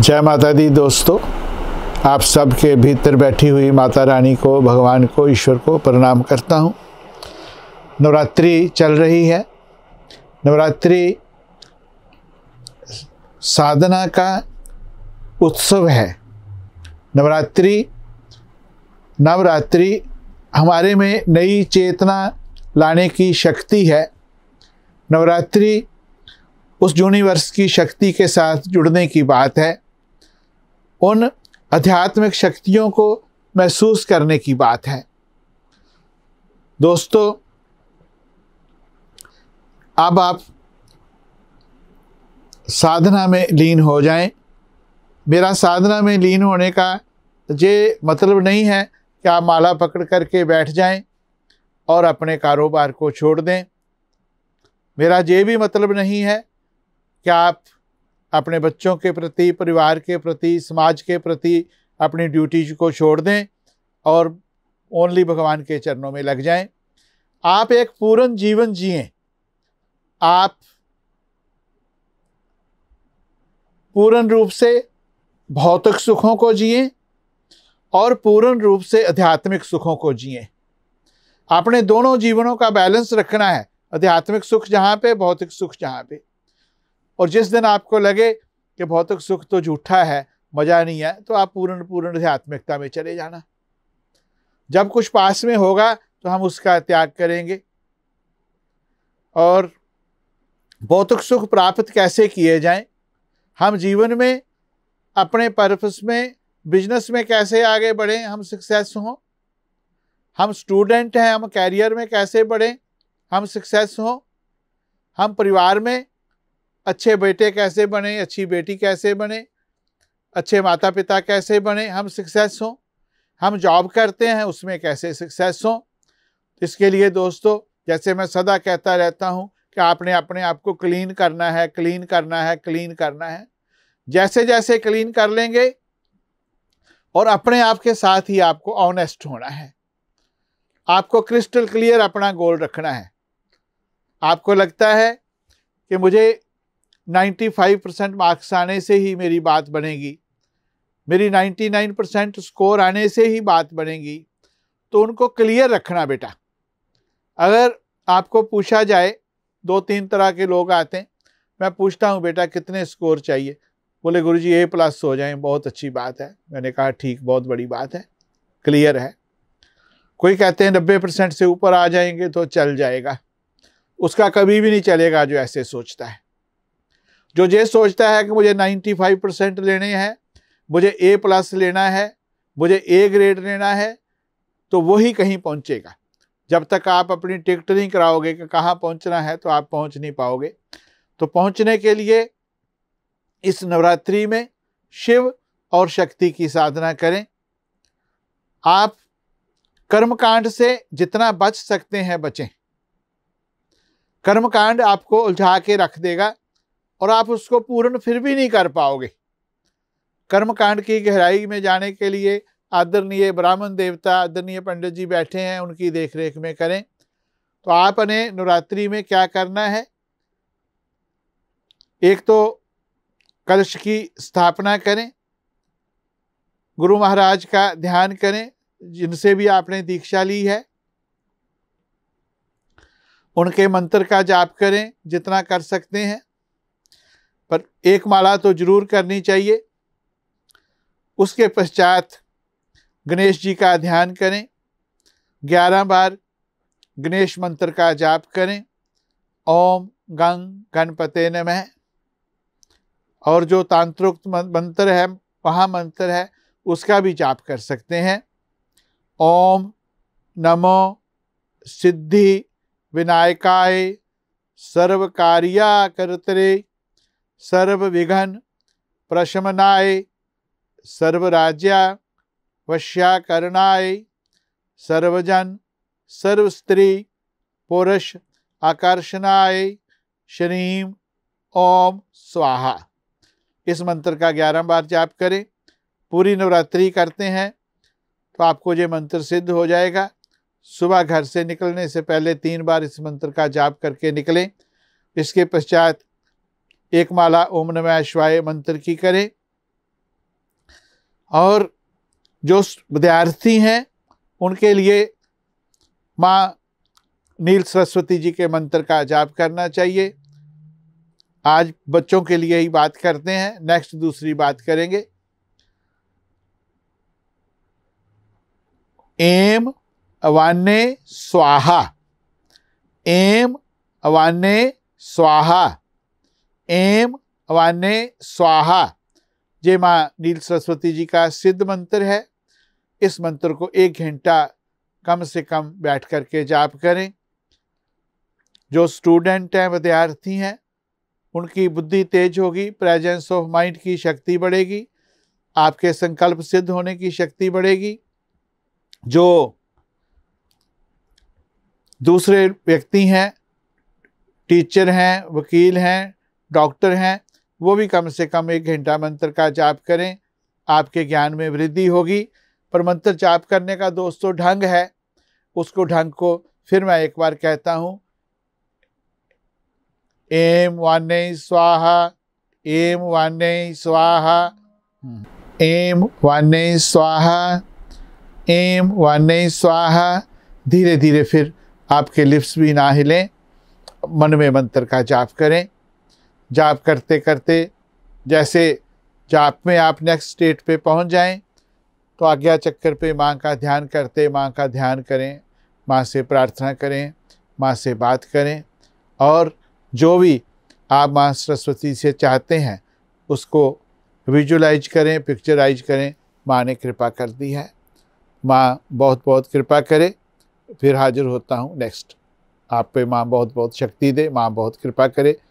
जय माता दी दोस्तों आप सबके भीतर बैठी हुई माता रानी को भगवान को ईश्वर को प्रणाम करता हूँ नवरात्रि चल रही है नवरात्रि साधना का उत्सव है नवरात्रि नवरात्रि हमारे में नई चेतना लाने की शक्ति है नवरात्रि उस यूनिवर्स की शक्ति के साथ जुड़ने की बात है उन आध्यात्मिक शक्तियों को महसूस करने की बात है दोस्तों अब आप साधना में लीन हो जाएं। मेरा साधना में लीन होने का ये मतलब नहीं है कि आप माला पकड़ करके बैठ जाएं और अपने कारोबार को छोड़ दें मेरा ये भी मतलब नहीं है कि आप अपने बच्चों के प्रति परिवार के प्रति समाज के प्रति अपनी ड्यूटीज को छोड़ दें और ओनली भगवान के चरणों में लग जाएं आप एक पूर्ण जीवन जिए आप पूर्ण रूप से भौतिक सुखों को जिए और पूर्ण रूप से आध्यात्मिक सुखों को जिए अपने दोनों जीवनों का बैलेंस रखना है आध्यात्मिक सुख जहाँ पे भौतिक सुख जहाँ पे और जिस दिन आपको लगे कि भौतिक सुख तो झूठा है मज़ा नहीं है तो आप पूर्ण पूर्ण आध्यात्मिकता में चले जाना जब कुछ पास में होगा तो हम उसका त्याग करेंगे और भौतिक सुख प्राप्त कैसे किए जाएं हम जीवन में अपने पर्पस में बिजनेस में कैसे आगे बढ़ें हम सक्सेस हों हम स्टूडेंट हैं हम कैरियर में कैसे बढ़ें हम सक्सेस हों हम परिवार में अच्छे बेटे कैसे बने अच्छी बेटी कैसे बने अच्छे माता पिता कैसे बने हम सक्सेस हों हम जॉब करते हैं उसमें कैसे सक्सेस हों इसके लिए दोस्तों जैसे मैं सदा कहता रहता हूँ कि आपने अपने आप को क्लीन करना है क्लीन करना है क्लीन करना है जैसे जैसे क्लीन कर लेंगे और अपने आप के साथ ही आपको ऑनेस्ट होना है आपको क्रिस्टल क्लियर अपना गोल रखना है आपको लगता है कि मुझे 95 परसेंट मार्क्स आने से ही मेरी बात बनेगी मेरी 99 परसेंट स्कोर आने से ही बात बनेगी तो उनको क्लियर रखना बेटा अगर आपको पूछा जाए दो तीन तरह के लोग आते हैं मैं पूछता हूँ बेटा कितने स्कोर चाहिए बोले गुरु जी ए प्लस हो जाए बहुत अच्छी बात है मैंने कहा ठीक बहुत बड़ी बात है क्लियर है कोई कहते हैं नब्बे परसेंट से ऊपर आ जाएंगे तो चल जाएगा उसका कभी भी नहीं चलेगा जो ऐसे सोचता है जो ये सोचता है कि मुझे 95 परसेंट लेने हैं मुझे ए प्लस लेना है मुझे ए ग्रेड लेना है तो वही कहीं पहुंचेगा जब तक आप अपनी टिकट नहीं कराओगे कि कहाँ पहुंचना है तो आप पहुंच नहीं पाओगे तो पहुंचने के लिए इस नवरात्रि में शिव और शक्ति की साधना करें आप कर्मकांड से जितना बच सकते हैं बचें कर्मकांड आपको उलझा के रख देगा और आप उसको पूर्ण फिर भी नहीं कर पाओगे कर्मकांड की गहराई में जाने के लिए आदरणीय ब्राह्मण देवता आदरणीय पंडित जी बैठे हैं उनकी देखरेख में करें तो आपने नवरात्रि में क्या करना है एक तो कलश की स्थापना करें गुरु महाराज का ध्यान करें जिनसे भी आपने दीक्षा ली है उनके मंत्र का जाप करें जितना कर सकते हैं पर एक माला तो जरूर करनी चाहिए उसके पश्चात गणेश जी का ध्यान करें ग्यारह बार गणेश मंत्र का जाप करें ओम गंग गणपते नमः और जो तांत्रुक्त मंत्र है वहाँ मंत्र है उसका भी जाप कर सकते हैं ओम नमो सिद्धि विनायकाय सर्व कार्या करतरे सर्वविघ्न प्रशमनाय सर्वराज्या वश्याकरणाय सर्वजन सर्वस्त्री पुरुष आकर्षणाय श्रीम ओम स्वाहा इस मंत्र का ग्यारह बार जाप करें पूरी नवरात्रि करते हैं तो आपको ये मंत्र सिद्ध हो जाएगा सुबह घर से निकलने से पहले तीन बार इस मंत्र का जाप करके निकलें इसके पश्चात एक माला ओम नमः शिवाय मंत्र की करें और जो विद्यार्थी हैं उनके लिए माँ नील सरस्वती जी के मंत्र का जाप करना चाहिए आज बच्चों के लिए ही बात करते हैं नेक्स्ट दूसरी बात करेंगे एम अवान्य स्वाहा एम अवान्य स्वाहा एम वाने स्वाहा जे माँ नील सरस्वती जी का सिद्ध मंत्र है इस मंत्र को एक घंटा कम से कम बैठ कर के जाप करें जो स्टूडेंट हैं विद्यार्थी हैं उनकी बुद्धि तेज होगी प्रेजेंस ऑफ माइंड की शक्ति बढ़ेगी आपके संकल्प सिद्ध होने की शक्ति बढ़ेगी जो दूसरे व्यक्ति हैं टीचर हैं वकील हैं डॉक्टर हैं वो भी कम से कम एक घंटा मंत्र का जाप करें आपके ज्ञान में वृद्धि होगी पर मंत्र जाप करने का दोस्तों ढंग है उसको ढंग को फिर मैं एक बार कहता हूँ एम वाने स्वाहा एम वाने स्वाहा एम वाने स्वाहा एम वाने स्वाहा धीरे धीरे फिर आपके लिप्स भी ना हिलें मन में मंत्र का जाप करें जाप करते करते जैसे जाप में आप नेक्स्ट स्टेट पे पहुंच जाएं तो आज्ञा चक्कर पे माँ का ध्यान करते माँ का ध्यान करें माँ से प्रार्थना करें माँ से बात करें और जो भी आप माँ सरस्वती से चाहते हैं उसको विजुलाइज करें पिक्चराइज करें माँ ने कृपा कर दी है माँ बहुत बहुत कृपा करे फिर हाजिर होता हूँ नेक्स्ट आप पे माँ बहुत बहुत शक्ति दे माँ बहुत कृपा करे